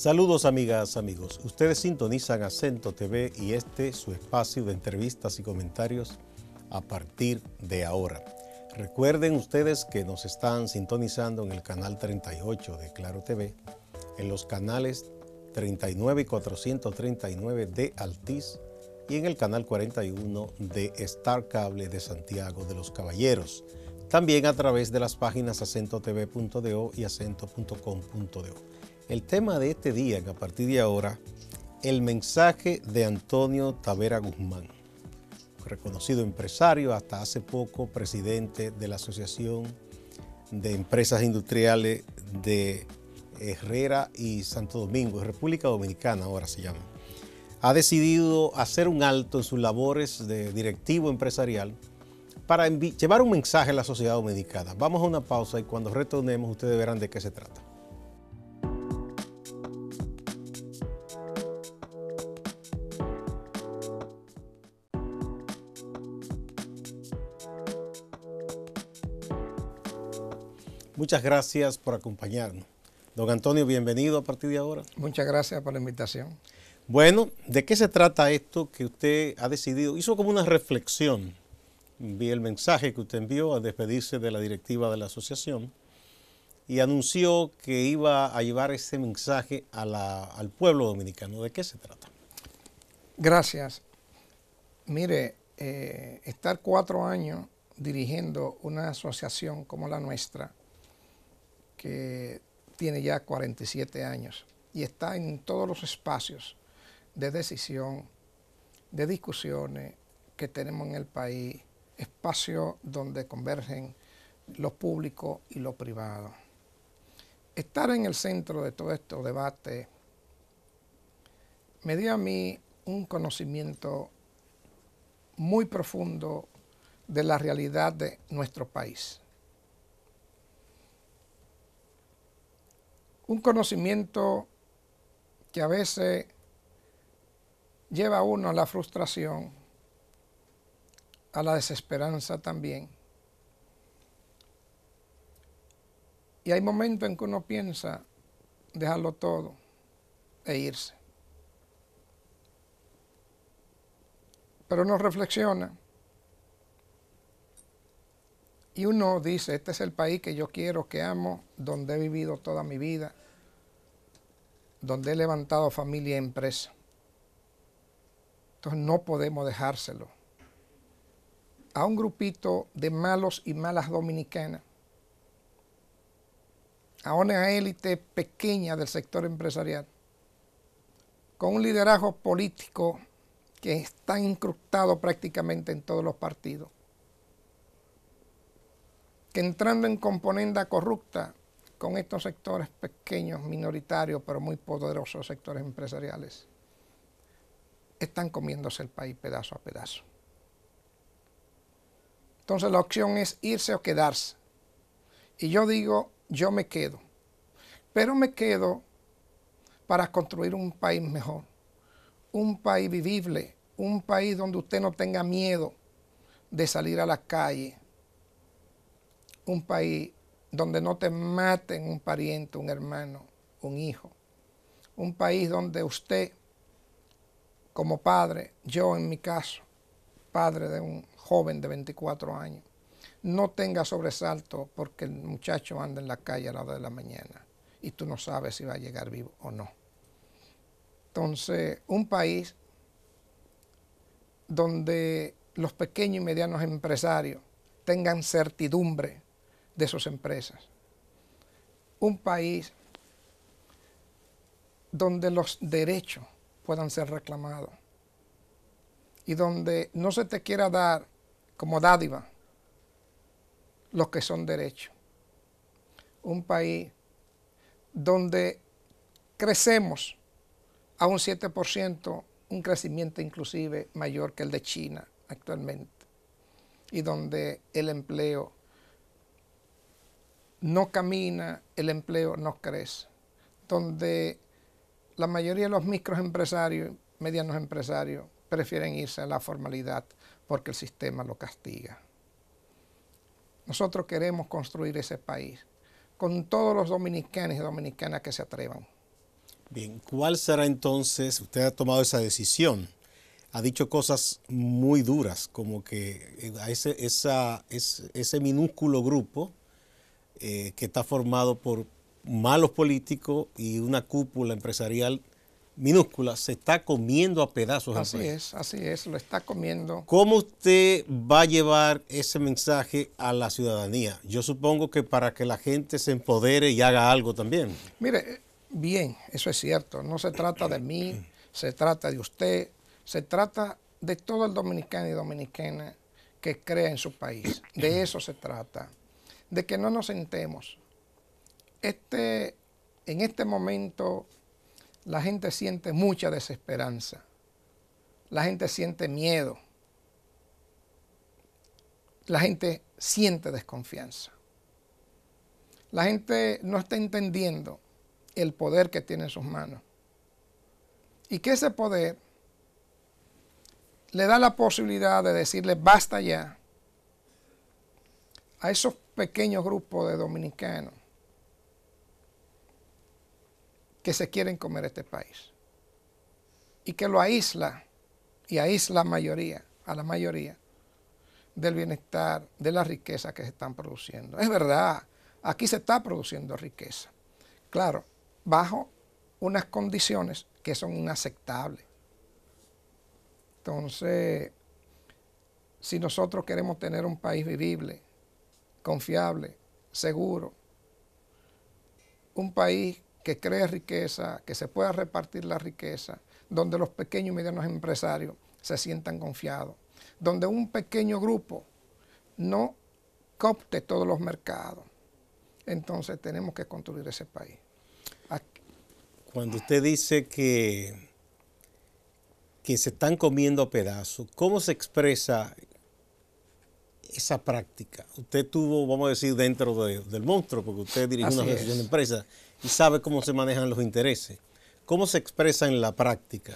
Saludos amigas, amigos. Ustedes sintonizan Acento TV y este su espacio de entrevistas y comentarios a partir de ahora. Recuerden ustedes que nos están sintonizando en el canal 38 de Claro TV, en los canales 39 y 439 de Altiz y en el canal 41 de Star Cable de Santiago de los Caballeros. También a través de las páginas acentotv.do y acento.com.do. El tema de este día, que a partir de ahora, el mensaje de Antonio Tavera Guzmán, reconocido empresario, hasta hace poco presidente de la Asociación de Empresas Industriales de Herrera y Santo Domingo, República Dominicana ahora se llama. Ha decidido hacer un alto en sus labores de directivo empresarial para llevar un mensaje a la sociedad dominicana. Vamos a una pausa y cuando retornemos ustedes verán de qué se trata. Muchas gracias por acompañarnos. Don Antonio, bienvenido a partir de ahora. Muchas gracias por la invitación. Bueno, ¿de qué se trata esto que usted ha decidido? Hizo como una reflexión. Vi el mensaje que usted envió al despedirse de la directiva de la asociación y anunció que iba a llevar ese mensaje al pueblo dominicano. ¿De qué se trata? Gracias. Mire, eh, estar cuatro años dirigiendo una asociación como la nuestra que tiene ya 47 años y está en todos los espacios de decisión, de discusiones que tenemos en el país, espacios donde convergen lo público y lo privado. Estar en el centro de todo este debate me dio a mí un conocimiento muy profundo de la realidad de nuestro país. un conocimiento que a veces lleva a uno a la frustración, a la desesperanza también. Y hay momentos en que uno piensa dejarlo todo e irse. Pero uno reflexiona y uno dice, este es el país que yo quiero, que amo, donde he vivido toda mi vida, donde he levantado familia y e empresa. Entonces no podemos dejárselo. A un grupito de malos y malas dominicanas, a una élite pequeña del sector empresarial, con un liderazgo político que está incrustado prácticamente en todos los partidos que entrando en componenda corrupta con estos sectores pequeños, minoritarios, pero muy poderosos sectores empresariales, están comiéndose el país pedazo a pedazo. Entonces la opción es irse o quedarse. Y yo digo, yo me quedo. Pero me quedo para construir un país mejor, un país vivible, un país donde usted no tenga miedo de salir a la calle, un país donde no te maten un pariente, un hermano, un hijo. Un país donde usted, como padre, yo en mi caso, padre de un joven de 24 años, no tenga sobresalto porque el muchacho anda en la calle a la hora de la mañana y tú no sabes si va a llegar vivo o no. Entonces, un país donde los pequeños y medianos empresarios tengan certidumbre de sus empresas. Un país donde los derechos puedan ser reclamados y donde no se te quiera dar como dádiva los que son derechos. Un país donde crecemos a un 7%, un crecimiento inclusive mayor que el de China actualmente, y donde el empleo no camina, el empleo no crece. Donde la mayoría de los microempresarios, medianos empresarios, prefieren irse a la formalidad porque el sistema lo castiga. Nosotros queremos construir ese país con todos los dominicanos y dominicanas que se atrevan. Bien, ¿cuál será entonces? Usted ha tomado esa decisión, ha dicho cosas muy duras, como que eh, a ese, ese minúsculo grupo eh, que está formado por malos políticos y una cúpula empresarial minúscula, se está comiendo a pedazos. Así es, así es, lo está comiendo. ¿Cómo usted va a llevar ese mensaje a la ciudadanía? Yo supongo que para que la gente se empodere y haga algo también. Mire, eh, bien, eso es cierto, no se trata de mí, se trata de usted, se trata de todo el dominicano y dominicana que crea en su país, de eso se trata de que no nos sentemos. Este, en este momento la gente siente mucha desesperanza, la gente siente miedo, la gente siente desconfianza. La gente no está entendiendo el poder que tiene en sus manos. Y que ese poder le da la posibilidad de decirle basta ya a esos pequeño grupo de dominicanos que se quieren comer este país y que lo aísla y aísla la mayoría, a la mayoría del bienestar, de la riqueza que se están produciendo. Es verdad, aquí se está produciendo riqueza. Claro, bajo unas condiciones que son inaceptables. Entonces, si nosotros queremos tener un país vivible, confiable, seguro. Un país que cree riqueza, que se pueda repartir la riqueza, donde los pequeños y medianos empresarios se sientan confiados, donde un pequeño grupo no copte todos los mercados. Entonces tenemos que construir ese país. Cuando usted dice que, que se están comiendo a pedazos, ¿cómo se expresa esa práctica. Usted tuvo, vamos a decir, dentro del monstruo, porque usted dirige una asociación de empresas y sabe cómo se manejan los intereses. ¿Cómo se expresa en la práctica?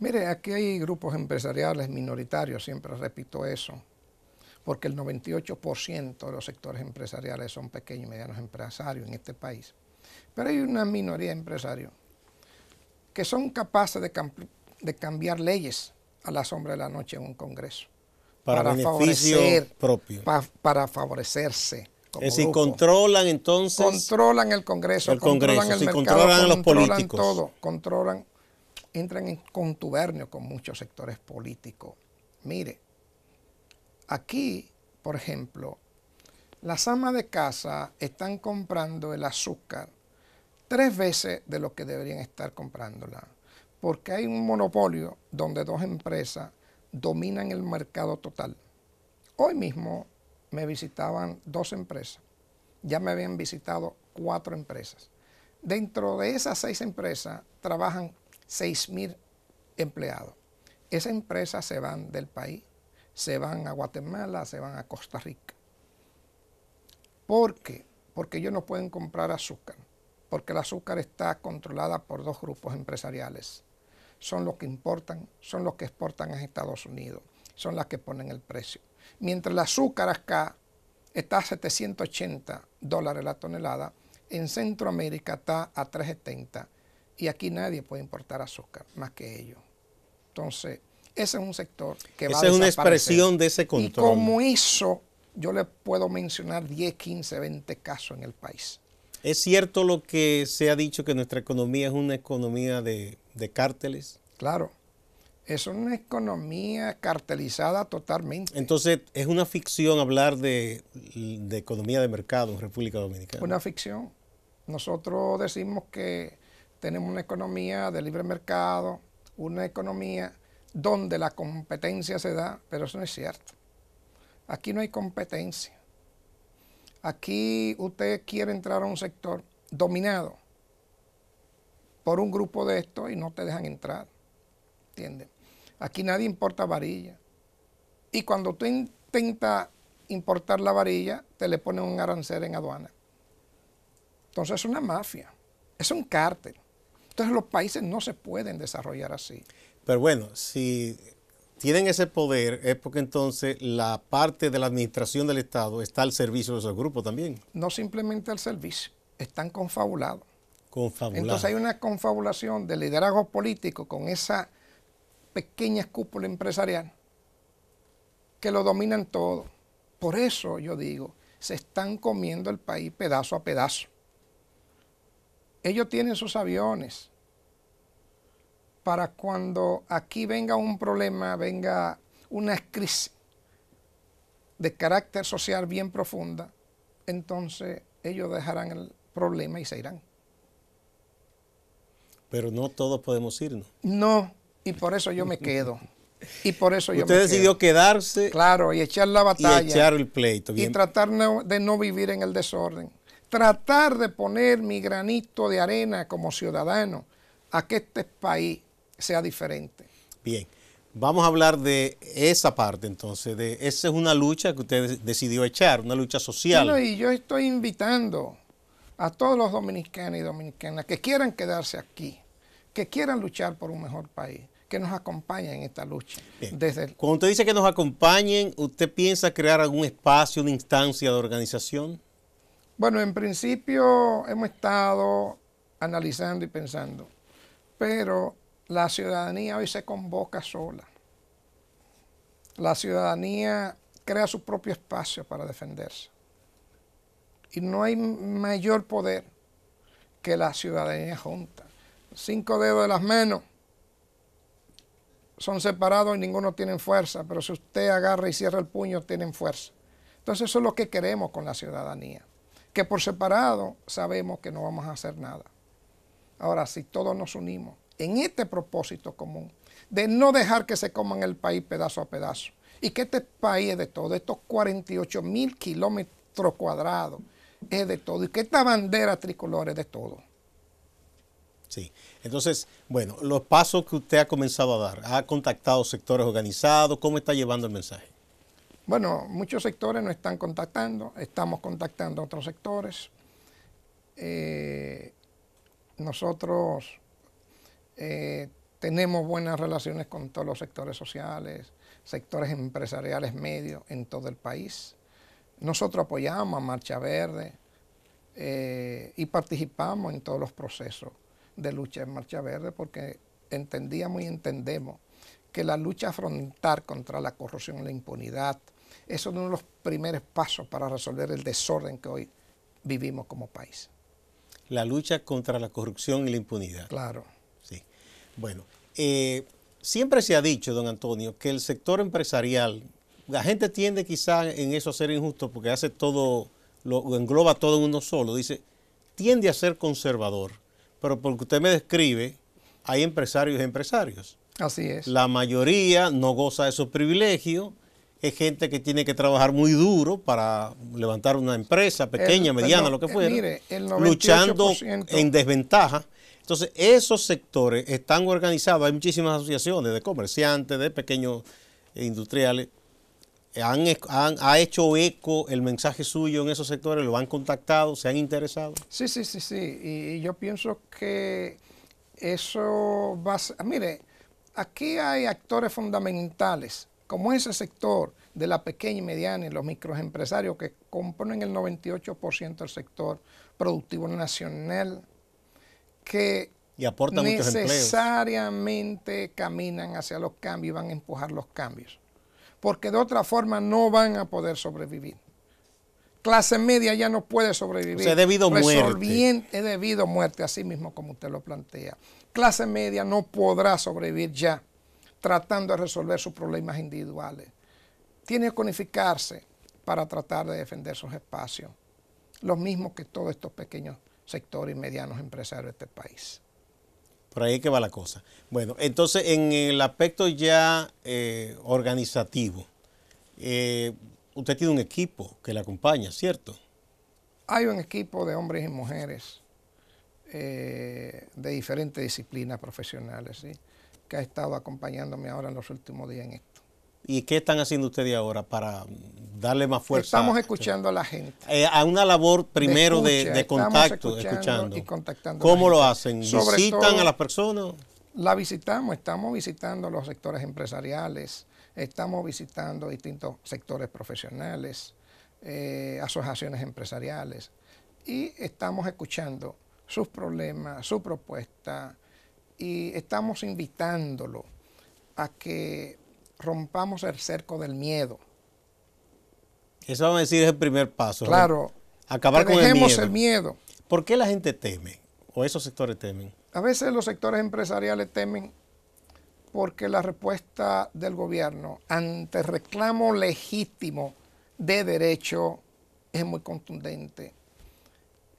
Mire, aquí hay grupos empresariales minoritarios, siempre repito eso, porque el 98% de los sectores empresariales son pequeños y medianos empresarios en este país. Pero hay una minoría de empresarios que son capaces de, de cambiar leyes a la sombra de la noche en un Congreso para, beneficio para favorecerse. es decir, controlan entonces. Controlan el Congreso, el Congreso controlan el mercado, controlan todo, controlan, entran en contubernio con muchos sectores políticos. Mire, aquí, por ejemplo, las amas de casa están comprando el azúcar tres veces de lo que deberían estar comprándola, porque hay un monopolio donde dos empresas dominan el mercado total. Hoy mismo me visitaban dos empresas, ya me habían visitado cuatro empresas. Dentro de esas seis empresas trabajan 6.000 empleados. Esas empresas se van del país, se van a Guatemala, se van a Costa Rica. ¿Por qué? Porque ellos no pueden comprar azúcar, porque el azúcar está controlada por dos grupos empresariales, son los que importan, son los que exportan a Estados Unidos, son las que ponen el precio. Mientras el azúcar acá está a 780 dólares la tonelada, en Centroamérica está a 370 y aquí nadie puede importar azúcar más que ellos. Entonces, ese es un sector que va a es una expresión de ese control. Y como hizo, yo le puedo mencionar 10, 15, 20 casos en el país. ¿Es cierto lo que se ha dicho que nuestra economía es una economía de, cárteles? Claro, es una economía cartelizada totalmente. Entonces, es una ficción hablar de, de economía de mercado en República Dominicana. Una ficción. Nosotros decimos que tenemos una economía de libre mercado, una economía donde la competencia se da, pero eso no es cierto. Aquí no hay competencia. Aquí usted quiere entrar a un sector dominado por un grupo de estos y no te dejan entrar. ¿Entiendes? Aquí nadie importa varilla. Y cuando tú intentas importar la varilla, te le ponen un arancel en aduana. Entonces es una mafia, es un cártel. Entonces los países no se pueden desarrollar así. Pero bueno, si tienen ese poder es porque entonces la parte de la administración del Estado está al servicio de esos grupos también. No simplemente al servicio, están confabulados. Confabulados. Entonces hay una confabulación de liderazgo político con esa pequeña cúpula empresarial que lo dominan todo. Por eso yo digo, se están comiendo el país pedazo a pedazo. Ellos tienen sus aviones, para cuando aquí venga un problema, venga una crisis de carácter social bien profunda, entonces ellos dejarán el problema y se irán. Pero no todos podemos irnos. No, y por eso yo me quedo. Y por eso yo Usted decidió quedarse. Claro, y echar la batalla. Y echar el pleito. Y tratar de no vivir en el desorden. Tratar de poner mi granito de arena como ciudadano a que este país sea diferente. Bien, vamos a hablar de esa parte entonces, de esa es una lucha que usted decidió echar, una lucha social. Bueno, y yo estoy invitando a todos los dominicanos y dominicanas que quieran quedarse aquí, que quieran luchar por un mejor país, que nos acompañen en esta lucha. Desde Cuando usted dice que nos acompañen, ¿usted piensa crear algún espacio, una instancia de organización? Bueno, en principio hemos estado analizando y pensando, pero la ciudadanía hoy se convoca sola. La ciudadanía crea su propio espacio para defenderse. Y no hay mayor poder que la ciudadanía junta. Cinco dedos de las manos son separados y ninguno tiene fuerza, pero si usted agarra y cierra el puño, tienen fuerza. Entonces eso es lo que queremos con la ciudadanía, que por separado sabemos que no vamos a hacer nada. Ahora, si todos nos unimos, en este propósito común de no dejar que se coman el país pedazo a pedazo. Y que este país es de todo, estos 48 mil kilómetros cuadrados es de todo, y que esta bandera tricolor es de todo. Sí, entonces, bueno, los pasos que usted ha comenzado a dar, ha contactado sectores organizados, ¿cómo está llevando el mensaje? Bueno, muchos sectores nos están contactando, estamos contactando a otros sectores. Eh, nosotros eh, tenemos buenas relaciones con todos los sectores sociales, sectores empresariales medios en todo el país. Nosotros apoyamos a Marcha Verde eh, y participamos en todos los procesos de lucha en Marcha Verde porque entendíamos y entendemos que la lucha afrontar contra la corrupción y la impunidad es uno de los primeros pasos para resolver el desorden que hoy vivimos como país. La lucha contra la corrupción y la impunidad. Claro. Bueno, eh, siempre se ha dicho, don Antonio, que el sector empresarial, la gente tiende quizás en eso a ser injusto porque hace todo, lo engloba todo en uno solo, dice, tiende a ser conservador, pero porque usted me describe, hay empresarios y empresarios. Así es. La mayoría no goza de esos privilegios, es gente que tiene que trabajar muy duro para levantar una empresa pequeña, mediana, lo que fuera, eh, luchando en desventaja. Entonces, esos sectores están organizados, hay muchísimas asociaciones de comerciantes, de pequeños industriales, han, ha hecho eco el mensaje suyo en esos sectores, lo han contactado, se han interesado. Sí, sí, sí, sí. Y yo pienso que eso va a ser, mire, aquí hay actores fundamentales, como ese sector de la pequeña y mediana y los microempresarios que componen el 98% del sector productivo nacional que necesariamente caminan hacia los cambios y van a empujar los cambios. Porque de otra forma no van a poder sobrevivir. Clase media ya no puede sobrevivir. O debido muerte. Es debido muerte, así mismo como usted lo plantea. Clase media no podrá sobrevivir ya tratando de resolver sus problemas individuales. Tiene que unificarse para tratar de defender sus espacios. Los mismos que todos estos pequeños sectores y medianos empresarios de este país. Por ahí es que va la cosa. Bueno, entonces en el aspecto ya eh, organizativo, eh, usted tiene un equipo que le acompaña, ¿cierto? Hay un equipo de hombres y mujeres eh, de diferentes disciplinas profesionales, ¿sí? que ha estado acompañándome ahora en los últimos días en ¿Y qué están haciendo ustedes ahora para darle más fuerza? Estamos escuchando a la gente. Eh, a una labor primero de, contacto, escuchando, Y contactando ¿Cómo lo hacen? ¿Visitan a las personas? La visitamos, estamos visitando los sectores empresariales, estamos visitando distintos sectores profesionales, eh, asociaciones empresariales y estamos escuchando sus problemas, su propuesta y estamos invitándolo a que rompamos el cerco del miedo. Eso vamos a decir es el primer paso. ¿eh? Claro. Acabar con el miedo. ¿Por qué la gente teme? ¿O esos sectores temen? A veces los sectores empresariales temen porque la respuesta del gobierno ante reclamo legítimo de derecho es muy contundente.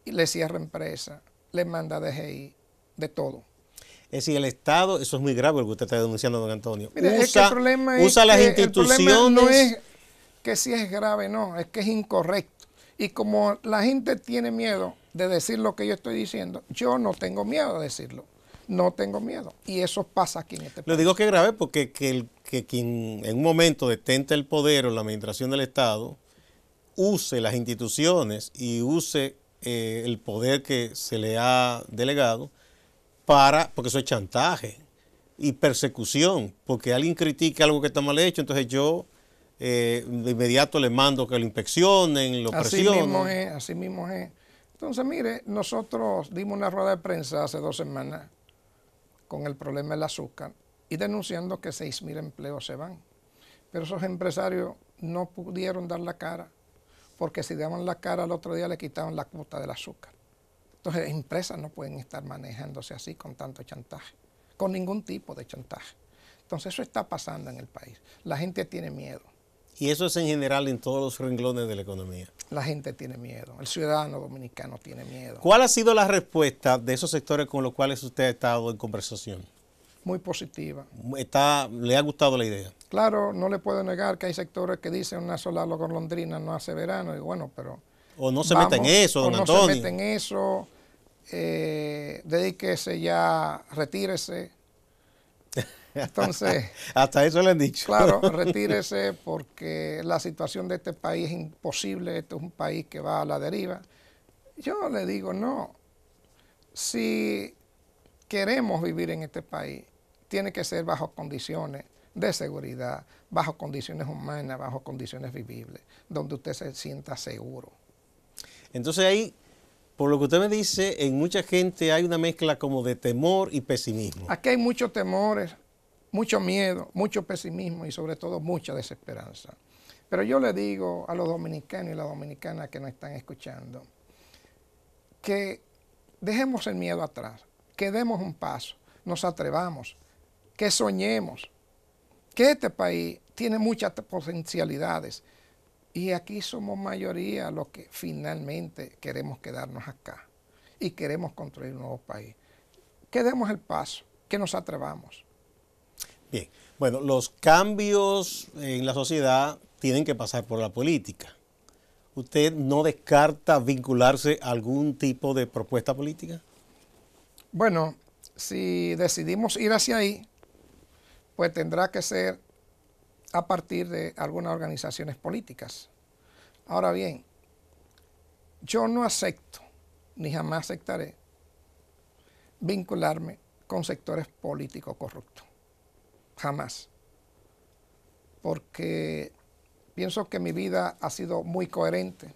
Y le cierra empresa, le manda DGI, de todo. Es decir, el Estado, eso es muy grave lo que usted está denunciando, don Antonio. usa, usa las instituciones. no es que si es grave, no, es que es incorrecto. Y como la gente tiene miedo de decir lo que yo estoy diciendo, yo no tengo miedo de decirlo. No tengo miedo. Y eso pasa aquí en este país. Lo digo que es grave porque el, que quien en un momento detenta el poder o la administración del Estado use las instituciones y use eh, el poder que se le ha delegado para, porque eso es chantaje y persecución, porque alguien critica algo que está mal hecho, entonces yo eh, de inmediato le mando que lo inspeccionen, lo así Mismo es, así mismo es. Entonces, mire, nosotros dimos una rueda de prensa hace dos semanas con el problema del azúcar y denunciando que mil empleos se van. Pero esos empresarios no pudieron dar la cara, porque si daban la cara al otro día le quitaban la cuota del azúcar. Entonces, empresas no pueden estar manejándose así con tanto chantaje, con ningún tipo de chantaje. Entonces, eso está pasando en el país. La gente tiene miedo. Y eso es en general en todos los renglones de la economía. La gente tiene miedo, el ciudadano dominicano tiene miedo. ¿Cuál ha sido la respuesta de esos sectores con los cuales usted ha estado en conversación? Muy positiva. Está, ¿Le ha gustado la idea? Claro, no le puedo negar que hay sectores que dicen una sola Londrina no hace verano, y bueno, pero... O no se meten en eso, don no se meten en eso, eh, dedíquese ya, retírese. Entonces. Hasta eso le han dicho. claro, retírese porque la situación de este país es imposible, este es un país que va a la deriva. Yo le digo, no. Si queremos vivir en este país, tiene que ser bajo condiciones de seguridad, bajo condiciones humanas, bajo condiciones vivibles, donde usted se sienta seguro. Entonces ahí por lo que usted me dice, en mucha gente hay una mezcla como de temor y pesimismo. Aquí hay muchos temores, mucho miedo, mucho pesimismo y sobre todo mucha desesperanza. Pero yo le digo a los dominicanos y las dominicanas que nos están escuchando que dejemos el miedo atrás, que demos un paso, nos atrevamos, que soñemos, que este país tiene muchas potencialidades y aquí somos mayoría los que finalmente queremos quedarnos acá y queremos construir un nuevo país. Que demos el paso, que nos atrevamos. Bien, bueno, los cambios en la sociedad tienen que pasar por la política. ¿Usted no descarta vincularse a algún tipo de propuesta política? Bueno, si decidimos ir hacia ahí, pues tendrá que ser a partir de algunas organizaciones políticas. Ahora bien, yo no acepto, ni jamás aceptaré, vincularme con sectores políticos corruptos. Jamás. Porque pienso que mi vida ha sido muy coherente.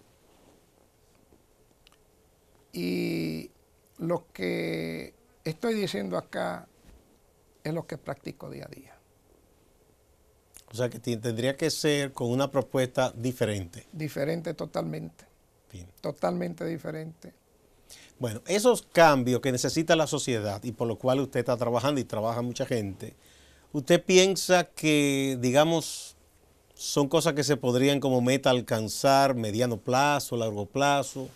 Y lo que estoy diciendo acá es lo que practico día a día. O sea que tendría que ser con una propuesta diferente. Diferente totalmente. Totalmente diferente. Bueno, esos cambios que necesita la sociedad y por los cuales usted está trabajando y trabaja mucha gente, ¿usted piensa que, digamos, son cosas que se podrían como meta alcanzar mediano plazo, largo plazo?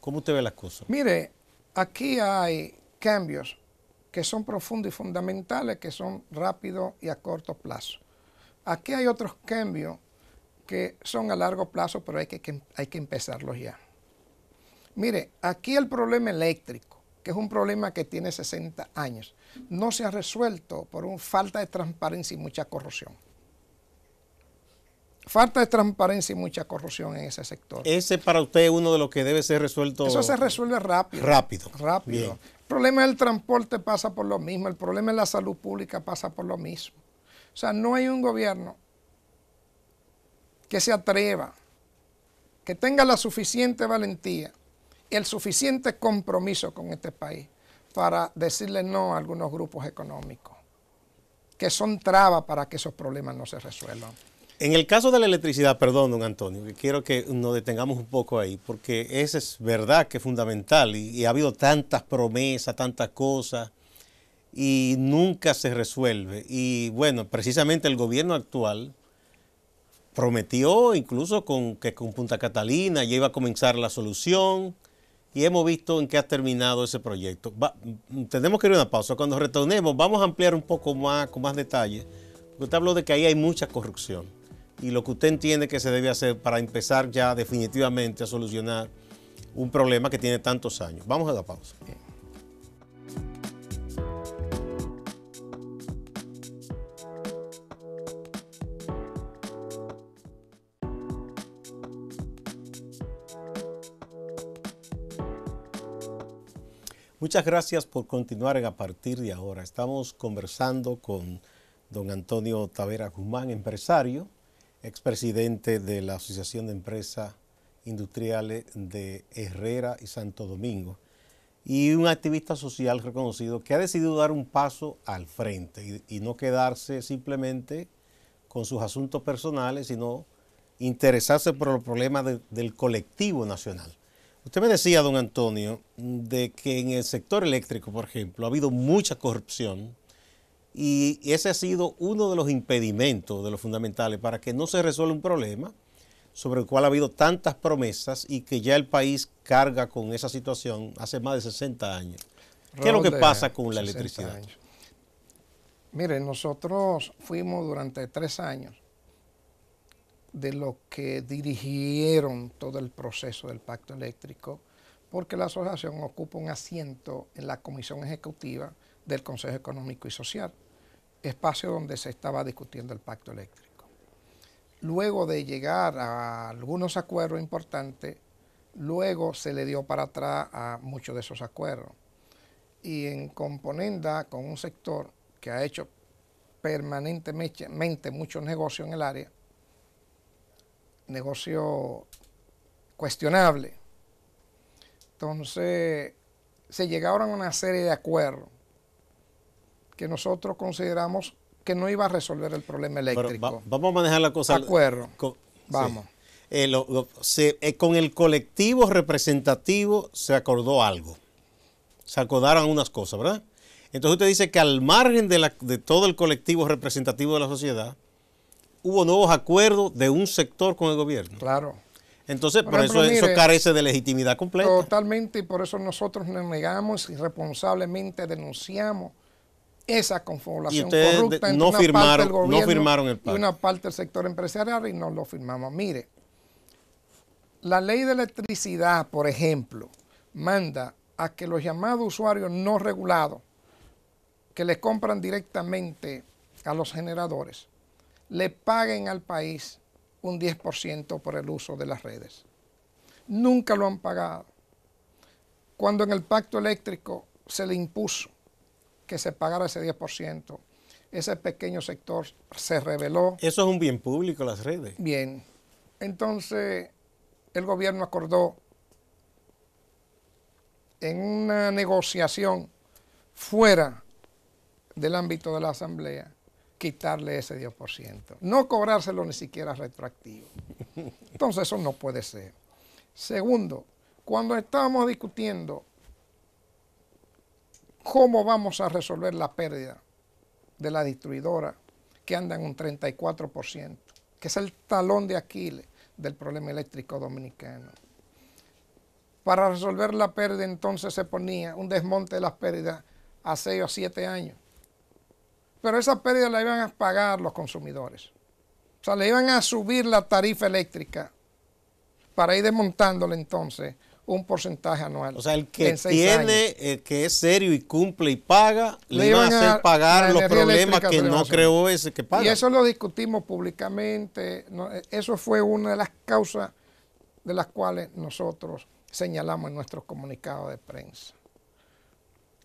¿Cómo usted ve las cosas? Mire, aquí hay cambios que son profundos y fundamentales, que son rápidos y a corto plazo. Aquí hay otros cambios que son a largo plazo, pero hay que, empezarlos ya. Mire, aquí el problema eléctrico, que es un problema que tiene 60 años, no se ha resuelto por un falta de transparencia y mucha corrupción. Falta de transparencia y mucha corrupción en ese sector. Ese para usted es uno de los que debe ser resuelto. Eso se resuelve rápido. Rápido. Rápido. El problema del transporte pasa por lo mismo, el problema de la salud pública pasa por lo mismo. O sea, no hay un gobierno que se atreva, que tenga la suficiente valentía y el suficiente compromiso con este país para decirle no a algunos grupos económicos, que son trabas para que esos problemas no se resuelvan. En el caso de la electricidad, perdón, don Antonio, quiero que nos detengamos un poco ahí, porque esa es verdad que es fundamental y ha habido tantas promesas, tantas cosas, y nunca se resuelve. Y bueno, precisamente el gobierno actual prometió incluso con, que con Punta Catalina ya iba a comenzar la solución y hemos visto en qué ha terminado ese proyecto. tenemos que ir a una pausa. Cuando retornemos vamos a ampliar un poco más, con más detalle, usted habló de que ahí hay mucha corrupción y lo que usted entiende que se debe hacer para empezar ya definitivamente a solucionar un problema que tiene tantos años. Vamos a la pausa. Muchas gracias por continuar a partir de ahora. Estamos conversando con don Antonio Tavera Guzmán, empresario, expresidente de la Asociación de Empresas Industriales de Herrera y Santo Domingo, y un activista social reconocido que ha decidido dar un paso al frente y, no quedarse simplemente con sus asuntos personales, sino interesarse por los problemas del colectivo nacional. Usted me decía, don Antonio, de que en el sector eléctrico, por ejemplo, ha habido mucha corrupción y ese ha sido uno de los impedimentos, de los fundamentales, para que no se resuelva un problema sobre el cual ha habido tantas promesas y que ya el país carga con esa situación hace más de 60 años. ¿Qué es lo que pasa con la electricidad? Mire, nosotros fuimos durante tres años de los que dirigieron todo el proceso del pacto eléctrico, porque la asociación ocupa un asiento en la comisión ejecutiva del Consejo Económico y Social, espacio donde se estaba discutiendo el pacto eléctrico. Luego de llegar a algunos acuerdos importantes, luego se le dio para atrás a muchos de esos acuerdos. Y en componenda con un sector que ha hecho permanentemente muchos negocios en el área, negocio cuestionable. Entonces, se llegaron a una serie de acuerdos que nosotros consideramos que no iba a resolver el problema eléctrico. vamos a manejar la cosa. Acuerdo. vamos. Eh, eh, con el colectivo representativo se acordó algo. Se acordaron unas cosas, ¿verdad? Entonces usted dice que al margen de todo el colectivo representativo de la sociedad, hubo nuevos acuerdos de un sector con el gobierno. Claro. Entonces, por, eso, eso carece de legitimidad completa. Totalmente, y por eso nosotros nos negamos y responsablemente denunciamos esa conformación corrupta entre no una parte del gobierno no firmaron el y una parte del sector empresarial y no lo firmamos. Mire, la ley de electricidad, por ejemplo, manda a que los llamados usuarios no regulados que les compran directamente a los generadores le paguen al país un 10% por el uso de las redes. Nunca lo han pagado. Cuando en el pacto eléctrico se le impuso que se pagara ese 10%, ese pequeño sector se reveló. Eso es un bien público, las redes. Bien. Entonces, el gobierno acordó en una negociación fuera del ámbito de la Asamblea quitarle ese 10%, no cobrárselo ni siquiera retroactivo. Entonces eso no puede ser. Segundo, cuando estábamos discutiendo cómo vamos a resolver la pérdida de la distribuidora que anda en un 34%, que es el talón de Aquiles del problema eléctrico dominicano. Para resolver la pérdida entonces se ponía un desmonte de las pérdidas a 6 o 7 años pero esa pérdida la iban a pagar los consumidores. O sea, le iban a subir la tarifa eléctrica para ir desmontándole entonces un porcentaje anual. O sea, el que tiene, que es serio y cumple y paga, le, iban a hacer pagar los problemas que no creó ese que paga. Y eso lo discutimos públicamente. E-, eso fue una de las causas de las cuales nosotros señalamos en nuestro comunicado de prensa.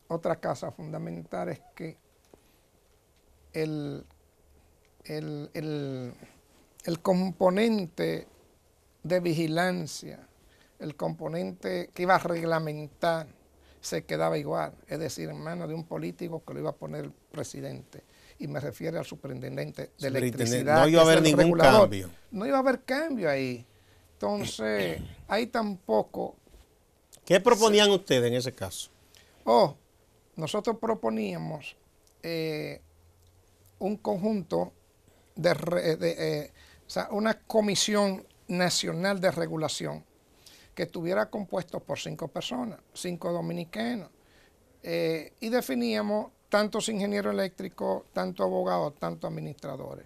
Otra causa fundamental es que el, componente de vigilancia, el componente que iba a reglamentar, se quedaba igual, es decir, en manos de un político que lo iba a poner el presidente. Y me refiero al superintendente de electricidad. No iba a haber ningún cambio. No iba a haber cambio ahí. Entonces, ahí tampoco. ¿Qué proponían ustedes en ese caso? Oh, nosotros proponíamos eh, un conjunto de, eh, eh, o sea, una comisión nacional de regulación que estuviera compuesto por cinco personas, cinco dominicanos, eh, y definíamos tantos ingenieros eléctricos, tanto abogados, tanto administradores,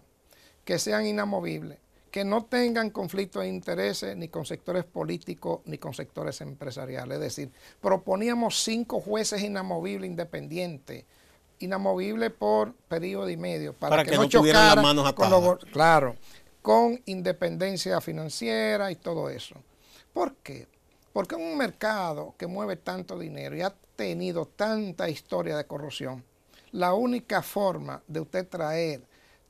que sean inamovibles, que no tengan conflictos de intereses ni con sectores políticos ni con sectores empresariales. Es decir, proponíamos cinco jueces inamovibles independientes inamovible por periodo y medio para, que, no, las manos con claro, con independencia financiera y todo eso. ¿Por qué? Porque un mercado que mueve tanto dinero y ha tenido tanta historia de corrupción, la única forma de usted traer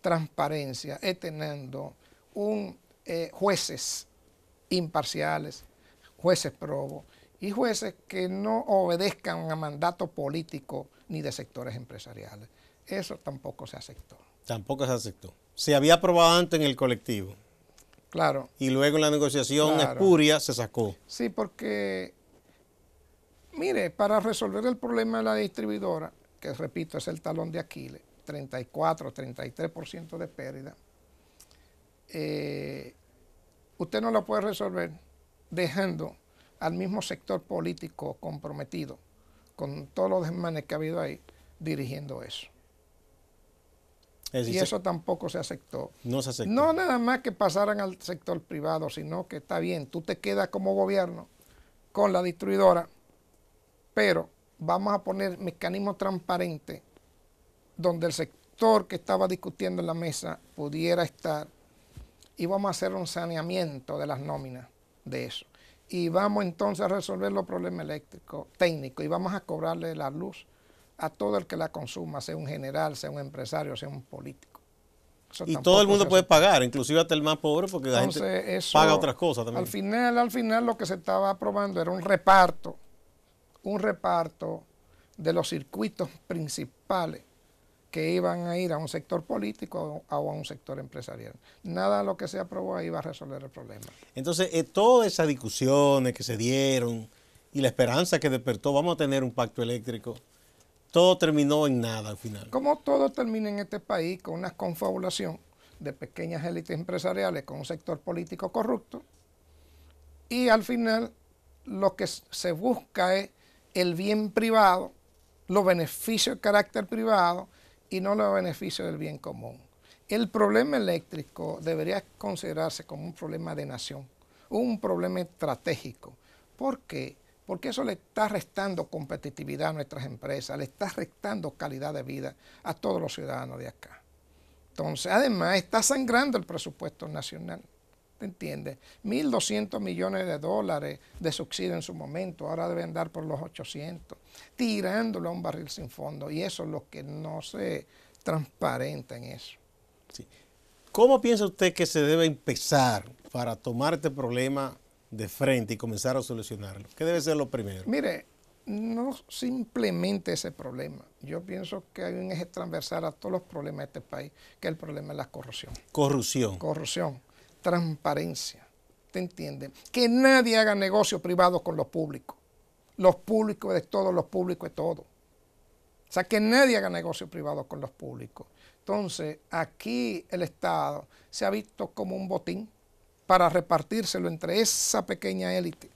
transparencia es teniendo un, eh, jueces imparciales, jueces probos y jueces que no obedezcan a mandato político ni de sectores empresariales. Eso tampoco se aceptó. Tampoco se aceptó. Se había aprobado antes en el colectivo. Claro. Y luego en la negociación espuria se sacó. Sí, porque, mire, para resolver el problema de la distribuidora, que repito, es el talón de Aquiles, 34, 33% de pérdida, eh, usted no lo puede resolver dejando al mismo sector político comprometido con todos los desmanes que ha habido ahí, dirigiendo eso. y eso tampoco se aceptó. No se aceptó. No nada más que pasaran al sector privado, sino que está bien, tú te quedas como gobierno con la distribuidora, pero vamos a poner mecanismos transparentes donde el sector que estaba discutiendo en la mesa pudiera estar y vamos a hacer un saneamiento de las nóminas de eso y vamos entonces a resolver los problemas eléctricos, técnicos, y vamos a cobrarle la luz a todo el que la consuma, sea un general, sea un empresario, sea un político. y todo el mundo puede pagar, inclusive hasta el más pobre, porque la gente paga otras cosas también. Al final, al final lo que se estaba aprobando era un reparto, un reparto de los circuitos principales que iban a ir a un sector político o a un sector empresarial. Nada de lo que se aprobó ahí va a resolver el problema. Entonces, eh, todas esas discusiones que se dieron y la esperanza que despertó, vamos a tener un pacto eléctrico, todo terminó en nada al final. Como todo termina en este país con una confabulación de pequeñas élites empresariales con un sector político corrupto y al final lo que se busca es el bien privado, los beneficios de carácter privado, y no los beneficios del bien común. El problema eléctrico debería considerarse como un problema de nación, un problema estratégico. ¿Por qué? Porque eso le está restando competitividad a nuestras empresas, le está restando calidad de vida a todos los ciudadanos de acá. Entonces, además, está sangrando el presupuesto nacional. Entiende, entiendes? 1.200 millones de dólares de subsidio en su momento, ahora deben dar por los 800, tirándolo a un barril sin fondo. Y eso es lo que no se transparenta en eso. Sí. ¿Cómo piensa usted que se debe empezar para tomar este problema de frente y comenzar a solucionarlo? ¿Qué debe ser lo primero? Mire, no simplemente ese problema. Yo pienso que hay un eje transversal a todos los problemas de este país, que el problema es la corrupción. Corrupción. Corrupción transparencia. ¿Te entiendes? Que nadie haga negocios privados con los públicos. Los públicos de todos, los públicos es todo. O sea, que nadie haga negocios privados con los públicos. Entonces, aquí el Estado se ha visto como un botín para repartírselo entre esa pequeña élite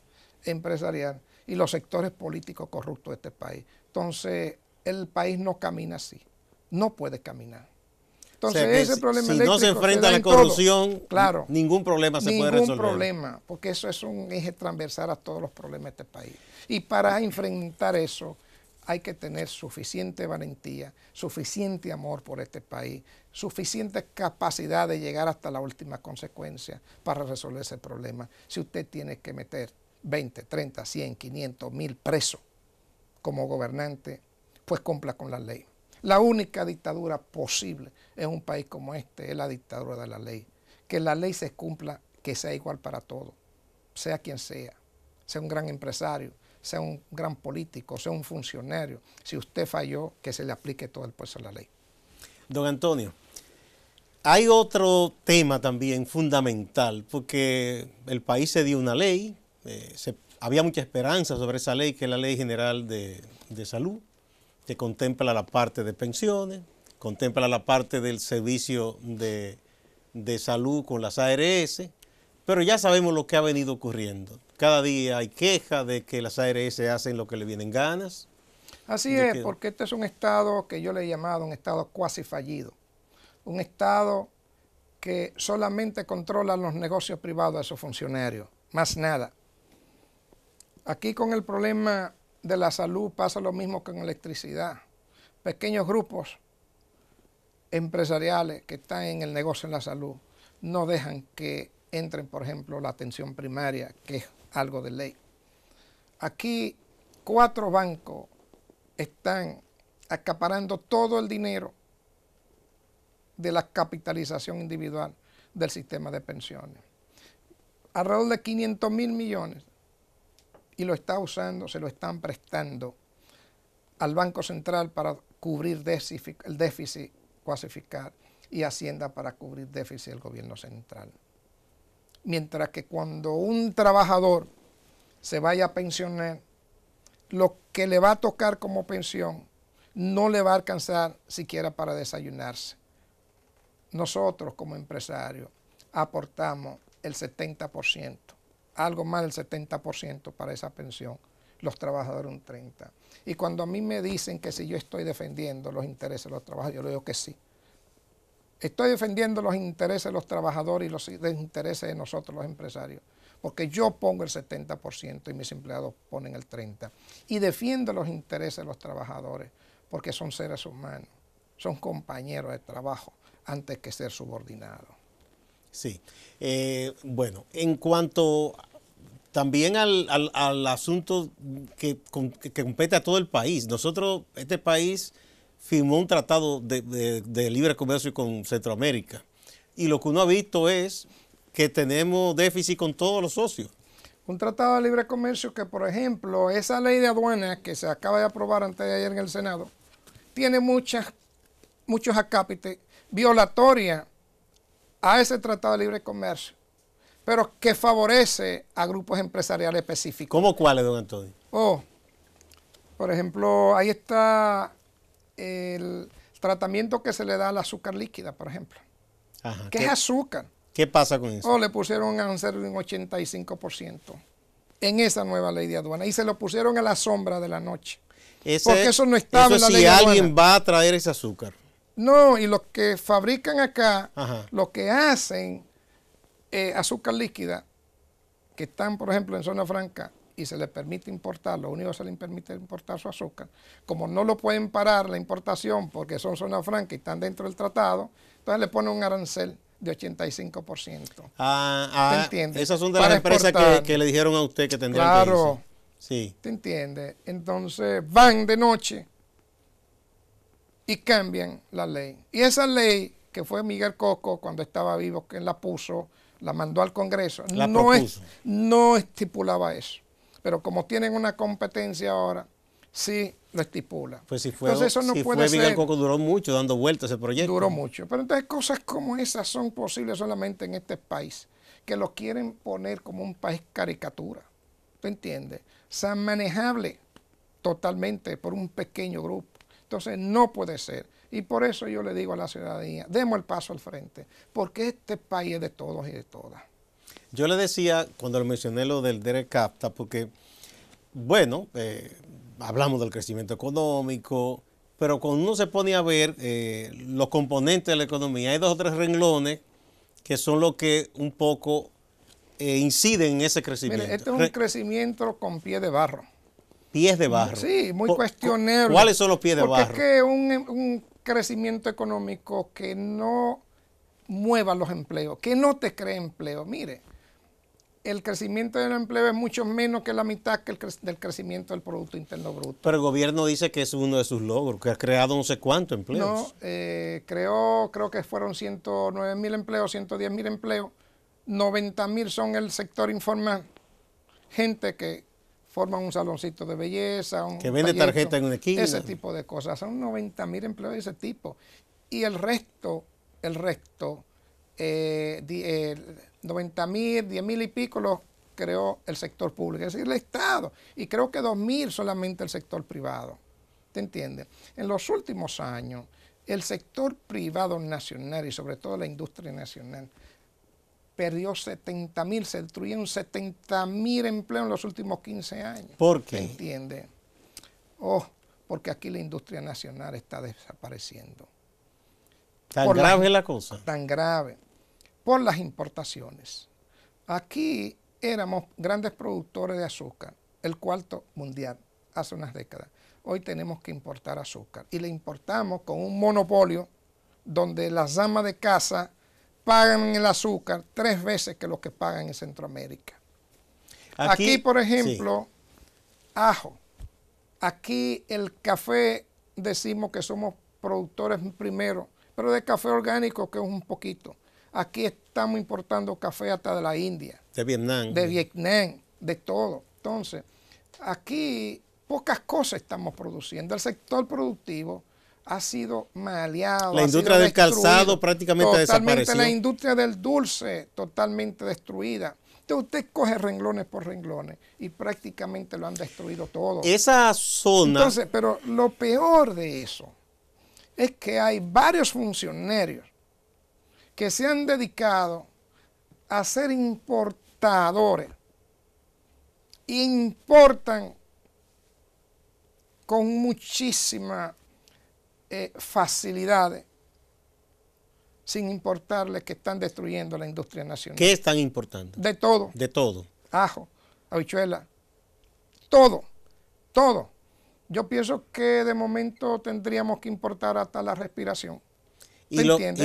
empresarial y los sectores políticos corruptos de este país. Entonces, el país no camina así, no puede caminar. Entonces, ese si, si no se enfrenta a la corrupción, ningún problema se puede resolver. Ningún problema, porque eso es un eje transversal a todos los problemas de este país. Y para enfrentar eso hay que tener suficiente valentía, suficiente amor por este país, suficiente capacidad de llegar hasta la última consecuencia para resolver ese problema. Si usted tiene que meter 20, 30, 100, 500, 1000 presos como gobernante, pues cumpla con la ley. La única dictadura posible en un país como este es la dictadura de la ley. Que la ley se cumpla, que sea igual para todos, sea quien sea, sea un gran empresario, sea un gran político, sea un funcionario. Si usted falló, que se le aplique todo el puesto a la ley. Don Antonio, hay otro tema también fundamental, porque el país se dio una ley, eh, había mucha esperanza sobre esa ley, que es la Ley General de Salud, que contempla la parte de pensiones, contempla la parte del servicio de, salud con las ARS, pero ya sabemos lo que ha venido ocurriendo. Cada día hay queja de que las ARS hacen lo que le vienen ganas. Así es, porque este es un estado que yo le he llamado un estado cuasi fallido. Un estado que solamente controla los negocios privados de sus funcionarios, más nada. Aquí con el problema de la salud pasa lo mismo que en electricidad. Pequeños grupos empresariales que están en el negocio en la salud no dejan que entren, por ejemplo, la atención primaria, que es algo de ley. Aquí cuatro bancos están acaparando todo el dinero de la capitalización individual del sistema de pensiones. Alrededor de 500 mil millones y lo está usando, se lo están prestando al Banco Central para cubrir el déficit cuasi y Hacienda para cubrir déficit del gobierno central. Mientras que cuando un trabajador se vaya a pensionar, lo que le va a tocar como pensión no le va a alcanzar siquiera para desayunarse. Nosotros como empresarios aportamos el 70% algo más del 70% para esa pensión, los trabajadores un 30%. Y cuando a mí me dicen que si yo estoy defendiendo los intereses de los trabajadores, yo le digo que sí. Estoy defendiendo los intereses de los trabajadores y los intereses de nosotros los empresarios, porque yo pongo el 70% y mis empleados ponen el 30%. Y defiendo los intereses de los trabajadores, porque son seres humanos, son compañeros de trabajo antes que ser subordinados. Sí. Eh, bueno, en cuanto también al, asunto que, compete a todo el país, nosotros, este país firmó un tratado de, libre comercio con Centroamérica y lo que uno ha visto es que tenemos déficit con todos los socios. Un tratado de libre comercio que, por ejemplo, esa ley de aduanas que se acaba de aprobar antes de ayer en el Senado, tiene muchas, muchos acápites violatoria a ese Tratado de Libre Comercio, pero que favorece a grupos empresariales específicos. ¿Cómo cuáles, don Antonio? Oh, por ejemplo, ahí está el tratamiento que se le da al azúcar líquida, por ejemplo. Ajá, ¿Qué, es azúcar? ¿Qué pasa con eso? Oh, le pusieron a un 85% en esa nueva ley de aduana y se lo pusieron a la sombra de la noche. porque eso no estaba en la ley de Si alguien va a traer ese azúcar no, y los que fabrican acá, los que hacen eh, azúcar líquida, que están, por ejemplo, en zona franca y se les permite importar, único que se les permite importar su azúcar, como no lo pueden parar la importación porque son zona franca y están dentro del tratado, entonces le ponen un arancel de 85%. Ah, ah Esas son de las empresas que, le dijeron a usted que tendrían claro, que Claro, Sí. ¿Te entiendes? Entonces van de noche y cambian la ley. Y esa ley que fue Miguel Coco cuando estaba vivo, que la puso, la mandó al Congreso, no, no estipulaba eso. Pero como tienen una competencia ahora, sí lo estipula. Pues si fue, eso no Miguel Coco duró mucho dando vueltas ese proyecto. Duró mucho. Pero entonces cosas como esas son posibles solamente en este país, que lo quieren poner como un país caricatura. te entiendes? O sea, manejable totalmente por un pequeño grupo. Entonces no puede ser. Y por eso yo le digo a la ciudadanía, demos el paso al frente, porque este país es de todos y de todas. Yo le decía, cuando le mencioné lo del Derek Capta, porque, bueno, eh, hablamos del crecimiento económico, pero cuando uno se pone a ver eh, los componentes de la economía, hay dos o tres renglones que son los que un poco eh, inciden en ese crecimiento. este es un crecimiento con pie de barro pies de barro. Sí, muy cuestionable. ¿Cuáles son los pies de barro? es que em, un, crecimiento económico que no mueva los empleos, que no te cree empleo. Mire, el crecimiento del empleo es mucho menos que la mitad que del crecimiento del Producto Interno Bruto. Pero el gobierno dice que es uno de sus logros, que ha creado no sé cuántos empleos. No, eh, creó, creo que fueron 109 mil empleos, 110 mil empleos, 90 mil son el sector informal, gente que, forman un saloncito de belleza. Un que vende tarjeta en una esquina. Ese tipo de cosas. Son 90 mil empleos de ese tipo. Y el resto, el resto, 90 eh, mil, 10 mil y pico los creó el sector público, es decir, el Estado. Y creo que 2 mil solamente el sector privado. ¿Te entiendes? En los últimos años, el sector privado nacional y sobre todo la industria nacional perdió 70 mil, se destruyeron 70 mil empleos en los últimos 15 años. ¿Por qué? ¿Entiende? Oh, porque aquí la industria nacional está desapareciendo. ¿Tan grave la, la cosa? Tan grave. Por las importaciones. Aquí éramos grandes productores de azúcar, el cuarto mundial, hace unas décadas. Hoy tenemos que importar azúcar y le importamos con un monopolio donde las damas de casa pagan el azúcar tres veces que lo que pagan en Centroamérica. Aquí, por ejemplo, ajo. Aquí el café decimos que somos productores primero, pero de café orgánico que es un poquito. Aquí estamos importando café hasta de la India. De Vietnam. De Vietnam, de todo. Entonces, aquí pocas cosas estamos produciendo. El sector productivo ha sido maleado. La industria del calzado prácticamente totalmente La industria del dulce totalmente destruida. Entonces usted coge renglones por renglones y prácticamente lo han destruido todo. Esa zona. Entonces, pero lo peor de eso es que hay varios funcionarios que se han dedicado a ser importadores. Importan con muchísima eh, facilidades, sin importarles que están destruyendo la industria nacional. ¿Qué tan importante? De todo. De todo. Ajo, habichuela, todo, todo. Yo pienso que de momento tendríamos que importar hasta la respiración. y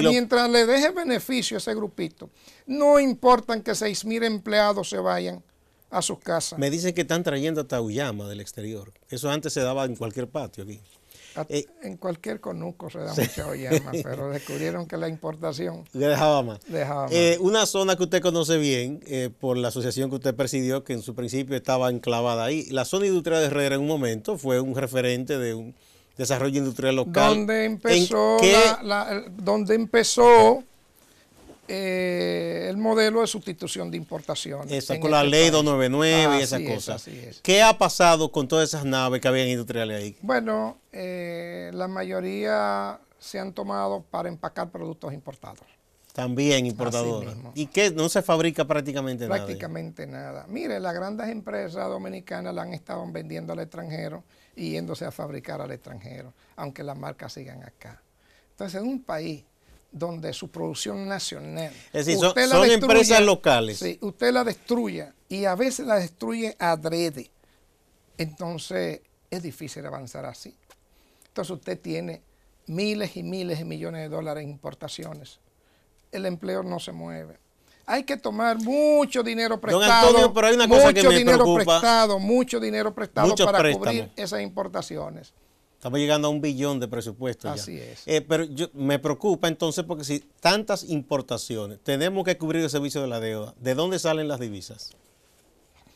Mientras le deje beneficio a ese grupito, no importan que mil empleados se vayan a sus casas. Me dicen que están trayendo hasta Uyama del exterior. Eso antes se daba en cualquier patio aquí. Eh, en cualquier conuco se da mucha pero descubrieron que la importación le dejaba más. Eh, una zona que usted conoce bien eh, por la asociación que usted presidió, que en su principio estaba enclavada ahí. La zona industrial de Herrera en un momento fue un referente de un desarrollo industrial local. Donde empezó, donde empezó eh, el modelo de sustitución de importaciones. con la este ley 299 y ah, esas cosas. ¿Qué ha pasado con todas esas naves que habían industriales ahí? Bueno, eh, la mayoría se han tomado para empacar productos importados. También importadores. ¿Y qué? No se fabrica prácticamente, prácticamente nada. Prácticamente nada. Mire, las grandes empresas dominicanas la han estado vendiendo al extranjero y yéndose a fabricar al extranjero, aunque las marcas sigan acá. Entonces, en un país donde su producción nacional. Es decir, son, empresas locales. si usted la destruye y a veces la destruye adrede. Entonces es difícil avanzar así. Entonces usted tiene miles y miles de millones de dólares en importaciones. El empleo no se mueve. Hay que tomar mucho dinero prestado. mucho dinero prestado, mucho dinero prestado para cubrir esas importaciones. Estamos llegando a un billón de presupuesto. Así es. Eh, pero me preocupa entonces porque si tantas importaciones, tenemos que cubrir el servicio de la deuda. ¿De dónde salen las divisas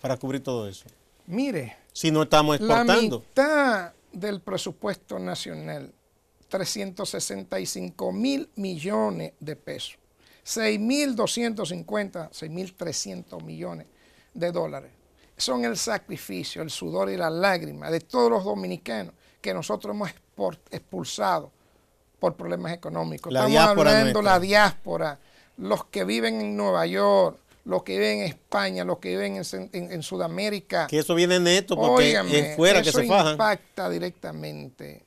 para cubrir todo eso? Mire. Si no estamos exportando. La mitad del presupuesto nacional, 365 mil millones de pesos, 6.250, 6.300 millones de dólares. Son el sacrificio, el sudor y la lágrima de todos los dominicanos que nosotros hemos expulsado por problemas económicos. La Estamos hablando la diáspora, los que viven en Nueva York, los que viven en España, los que viven en, Sudamérica. Que eso viene neto porque es fuera que se fajan. Eso impacta directamente.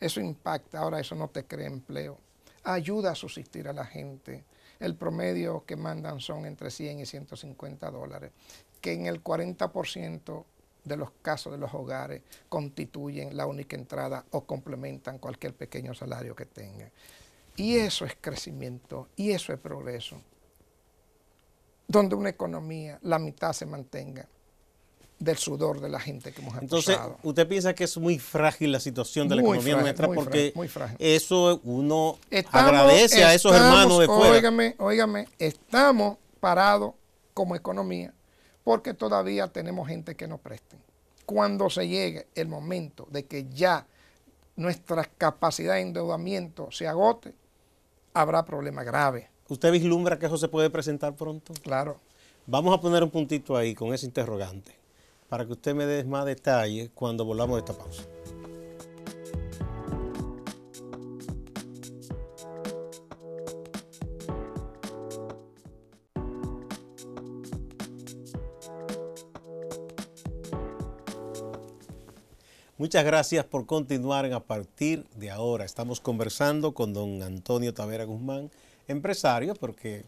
Eso impacta. Ahora eso no te crea empleo. Ayuda a subsistir a la gente. El promedio que mandan son entre 100 y 150 dólares, que en el 40% de los casos de los hogares constituyen la única entrada o complementan cualquier pequeño salario que tengan. Y eso es crecimiento, y eso es progreso. Donde una economía, la mitad se mantenga del sudor de la gente que hemos Entonces, ¿usted piensa que es muy frágil la situación de la economía nuestra? porque muy frágil. eso uno agradece a esos hermanos de fuera. Óigame, óigame, estamos parados como economía porque todavía tenemos gente que nos preste. Cuando se llegue el momento de que ya nuestra capacidad de endeudamiento se agote, habrá problemas graves. ¿Usted vislumbra que eso se puede presentar pronto? Claro. Vamos a poner un puntito ahí con ese interrogante para que usted me dé más detalles cuando volvamos de esta pausa. Muchas gracias por continuar a partir de ahora. Estamos conversando con don Antonio Tavera Guzmán, empresario, porque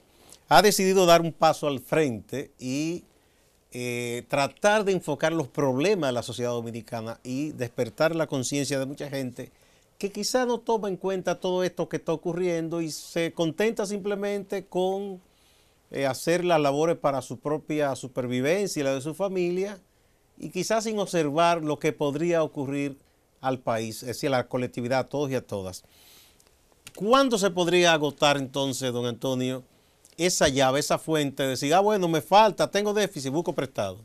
ha decidido dar un paso al frente y eh, tratar de enfocar los problemas de la sociedad dominicana y despertar la conciencia de mucha gente que quizá no toma en cuenta todo esto que está ocurriendo y se contenta simplemente con eh, hacer las labores para su propia supervivencia y la de su familia y quizás sin observar lo que podría ocurrir al país, es decir, a la colectividad, a todos y a todas. ¿Cuándo se podría agotar entonces, don Antonio, esa llave, esa fuente de decir, ah, bueno, me falta, tengo déficit, busco prestado?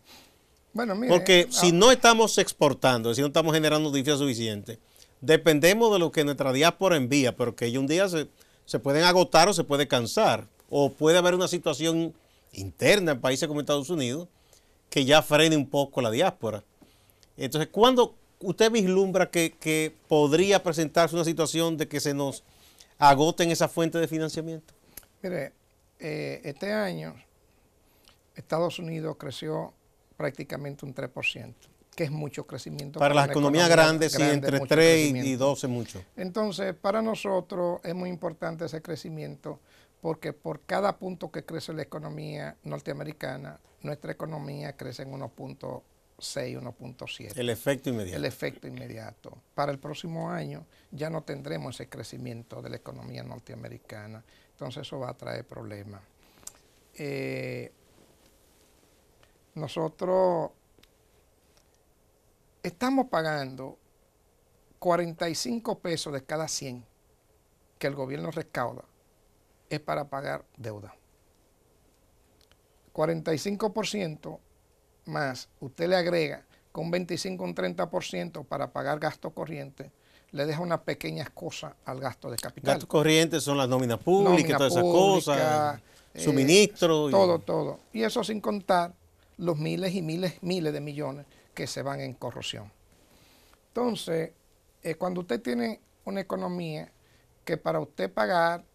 Bueno, Porque eh, si ah. no estamos exportando, si no estamos generando divisas suficiente, dependemos de lo que nuestra diáspora envía, pero que ellos un día se, se pueden agotar o se puede cansar, o puede haber una situación interna en países como Estados Unidos que ya frene un poco la diáspora. Entonces, ¿cuándo usted vislumbra que, podría presentarse una situación de que se nos agoten esa fuente de financiamiento? Mire, eh, este año Estados Unidos creció prácticamente un 3%, que es mucho crecimiento. Para, las economías grandes, sí, entre 3 y 12 mucho. Entonces, para nosotros es muy importante ese crecimiento porque por cada punto que crece la economía norteamericana, nuestra economía crece en 1.6, 1.7. El efecto inmediato. El efecto inmediato. Para el próximo año ya no tendremos ese crecimiento de la economía norteamericana, entonces eso va a traer problemas. Eh, nosotros estamos pagando 45 pesos de cada 100 que el gobierno recauda es para pagar deuda. 45% más usted le agrega con 25 un 30% para pagar gasto corriente, le deja unas pequeñas cosas al gasto de capital. Gastos corrientes son las nóminas públicas, todas esas cosas, eh, suministro. suministros. Todo, todo. Y eso sin contar los miles y miles, miles de millones que se van en corrupción. Entonces, eh, cuando usted tiene una economía que para usted pagar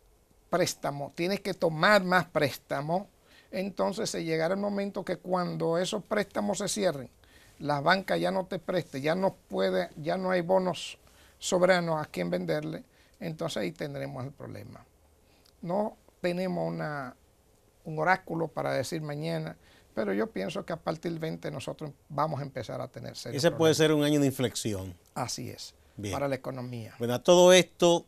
préstamo, tiene que tomar más préstamo, entonces se llegará el momento que cuando esos préstamos se cierren, las bancas ya no te preste, ya no puede, ya no hay bonos soberanos a quien venderle, entonces ahí tendremos el problema. No tenemos un oráculo para decir mañana, pero yo pienso que a partir del 20 nosotros vamos a empezar a tener Ese puede ser un año de inflexión. Así es, para la economía. Bueno, a todo esto,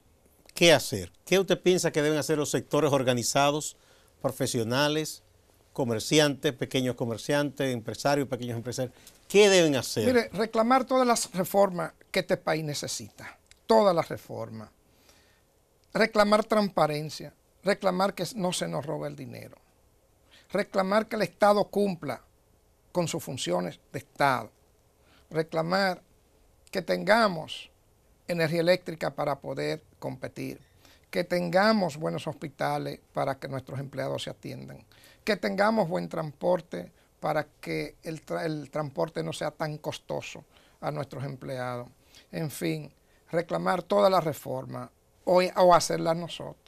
¿qué hacer? ¿Qué usted piensa que deben hacer los sectores organizados, profesionales, comerciantes, pequeños comerciantes, empresarios, pequeños empresarios, ¿qué deben hacer? Mire, reclamar todas las reformas que este país necesita, todas las reformas. Reclamar transparencia, reclamar que no se nos roba el dinero, reclamar que el Estado cumpla con sus funciones de Estado, reclamar que tengamos energía eléctrica para poder competir, que tengamos buenos hospitales para que nuestros empleados se atiendan, que tengamos buen transporte para que el, transporte no sea tan costoso a nuestros empleados. En fin, reclamar todas las reformas o, o hacerla nosotros.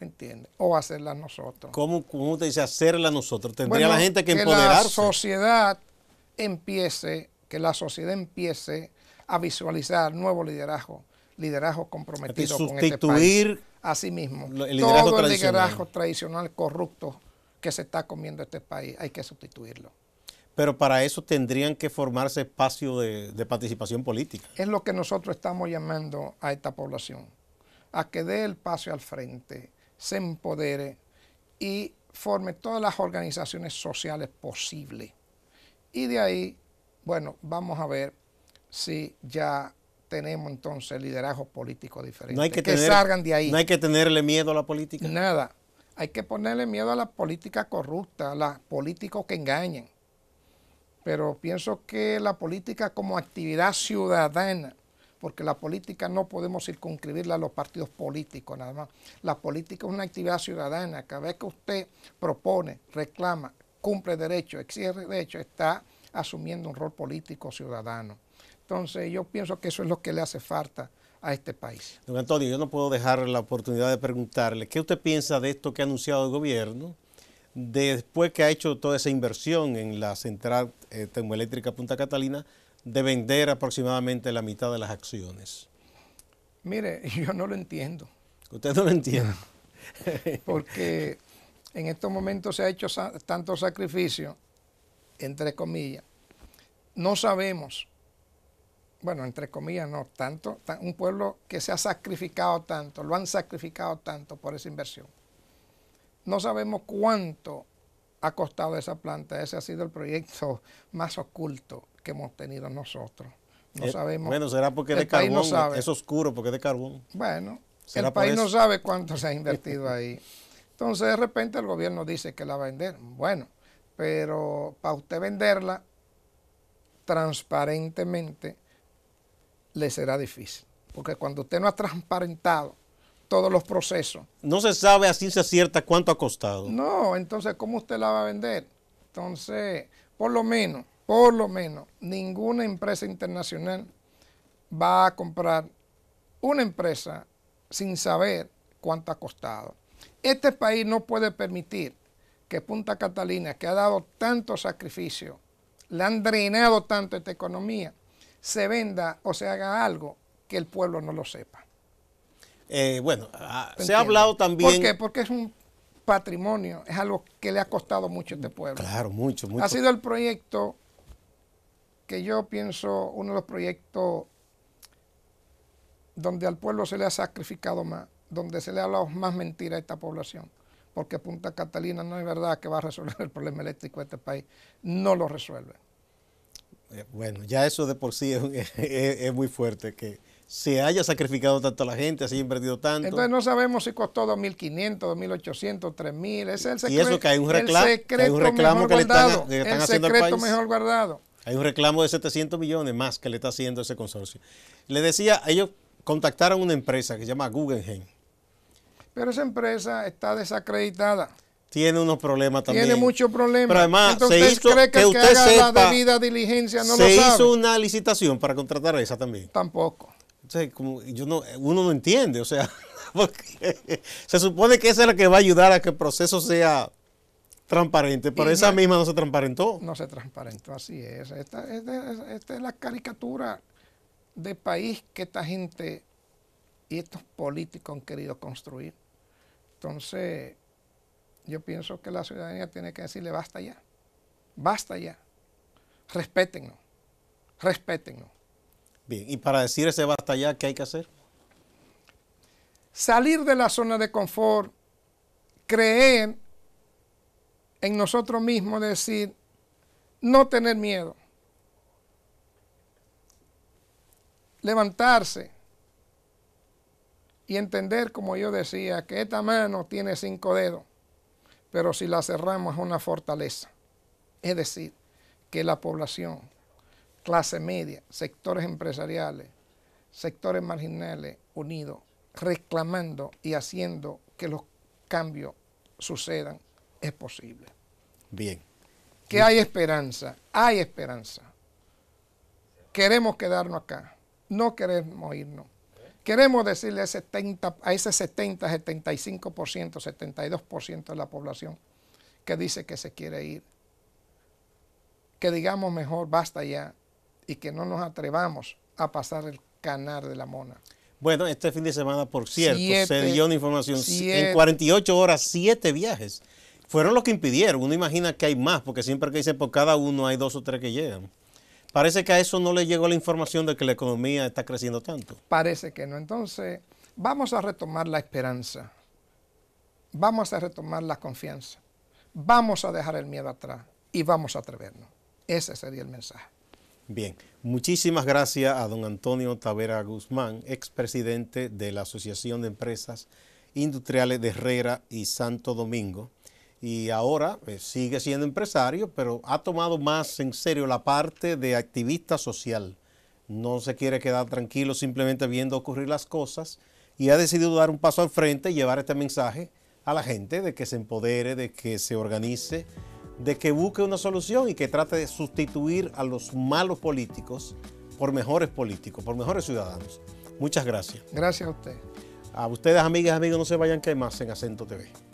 ¿Entiendes? O hacerlas nosotros. ¿Cómo, cómo te dice hacerlas nosotros? Tendría la gente que, que la sociedad empiece, que la sociedad empiece a visualizar nuevo liderazgo, liderazgo comprometido este, con este país. mismo, el liderazgo todo el liderazgo tradicional corrupto que se está comiendo este país. Hay que sustituirlo. Pero para eso tendrían que formarse espacios de, participación política. Es lo que nosotros estamos llamando a esta población, a que dé el paso al frente, se empodere y forme todas las organizaciones sociales posibles. Y de ahí, bueno, vamos a ver si ya tenemos entonces liderazgo político diferente. que, salgan de ahí. No hay que tenerle miedo a la política. Nada. Hay que ponerle miedo a la política corrupta, a los políticos que engañan. Pero pienso que la política como actividad ciudadana, porque la política no podemos circunscribirla a los partidos políticos nada más. La política es una actividad ciudadana. Cada vez que usted propone, reclama, cumple derechos, exige derechos, está asumiendo un rol político ciudadano. Entonces yo pienso que eso es lo que le hace falta a este país. Don Antonio, yo no puedo dejar la oportunidad de preguntarle, ¿qué usted piensa de esto que ha anunciado el gobierno después que ha hecho toda esa inversión en la central eh, termoeléctrica Punta Catalina de vender aproximadamente la mitad de las acciones? Mire, yo no lo entiendo. Usted no lo entiende. Porque en estos momentos se ha hecho tanto sacrificio, entre comillas. No sabemos bueno, entre comillas, no tanto, un pueblo que se ha sacrificado tanto, lo han sacrificado tanto por esa inversión. No sabemos cuánto ha costado esa planta, ese ha sido el proyecto más oculto que hemos tenido nosotros. No eh, sabemos. Bueno, será porque es de carbón, es oscuro porque es de carbón. Bueno, el país no sabe cuánto se ha invertido ahí. Entonces, de repente el gobierno dice que la va a vender. Bueno, pero para usted venderla transparentemente, le será difícil. Porque cuando usted no ha transparentado todos los procesos. No se sabe a ciencia cierta cuánto ha costado. No, entonces, ¿cómo usted la va a vender? Entonces, por lo menos, por lo menos, ninguna empresa internacional va a comprar una empresa sin saber cuánto ha costado. Este país no puede permitir que Punta Catalina, que ha dado tanto sacrificio, le han drenado tanto esta economía, se venda o se haga algo que el pueblo no lo sepa. Eh, bueno, ah, se ha hablado también... ¿Por qué? Porque es un patrimonio, es algo que le ha costado mucho a este pueblo. Claro, mucho, mucho. Ha sido el proyecto que yo pienso, uno de los proyectos donde al pueblo se le ha sacrificado más, donde se le ha hablado más mentira a esta población, porque Punta Catalina no es verdad que va a resolver el problema eléctrico de este país, no lo resuelve. Eh, bueno, ya eso de por sí es, muy fuerte, que se haya sacrificado tanto a la gente, se haya invertido tanto. Entonces no sabemos si costó 2.500, 2.800, 3.000, ese es el secreto. Y eso que hay un reclamo, que le están, haciendo al país. Hay un reclamo de 700 millones más que le está haciendo ese consorcio. Le decía, ellos contactaron una empresa que se llama Guggenheim. Pero esa empresa está desacreditada tiene unos problemas también. Tiene muchos problemas. Pero además, se cree que, debida diligencia no se hizo una licitación para contratar a esa también. Tampoco. Entonces, como yo no, uno no entiende, o sea, se supone que esa es la que va a ayudar a que el proceso sea transparente, pero esa misma no se transparentó. No se transparentó, así es. Esta, esta es la caricatura de país que esta gente y estos políticos han querido construir. Entonces, yo pienso que la ciudadanía tiene que decirle basta ya, basta ya, respétenlo, respétenlo. Bien, y para decir ese basta ya, ¿qué hay que hacer? Salir de la zona de confort, creer en nosotros mismos, decir, no tener miedo, levantarse y entender, como yo decía, que esta mano tiene cinco dedos. Pero si la cerramos es una fortaleza. Es decir, que la población, clase media, sectores empresariales, sectores marginales unidos, reclamando y haciendo que los cambios sucedan, es posible. Bien. Que hay esperanza, hay esperanza. Queremos quedarnos acá, no queremos irnos. Queremos decirle a, ese 70, 75%, 72% de la población que dice que se quiere ir, que digamos mejor basta ya y que no nos atrevamos a pasar el canal de la mona. Bueno, este fin de semana, por cierto, se dio una información. En 48 horas, 7 viajes. Fueron los que impidieron. Uno imagina que hay más, porque siempre que dicen por cada uno hay dos o tres que llegan. Parece que a eso no le llegó la información de que la economía está creciendo tanto. Parece que no. Entonces, vamos a retomar la esperanza. Vamos a retomar la confianza. Vamos a dejar el miedo atrás y vamos a atrevernos. Ese sería el mensaje. Bien, muchísimas gracias a don Antonio Tavera Guzmán, expresidente de la Asociación de Empresas Industriales de Herrera y Santo Domingo y ahora pues, sigue siendo empresario, pero ha tomado más en serio la parte de activista social. No se quiere quedar tranquilo simplemente viendo ocurrir las cosas y ha decidido dar un paso al frente y llevar este mensaje a la gente de que se empodere, de que se organice, de que busque una solución y que trate de sustituir a los malos políticos por mejores políticos, por mejores ciudadanos. Muchas gracias. Gracias a usted. A ustedes, amigas, amigos, no se vayan que hay más en Acento TV.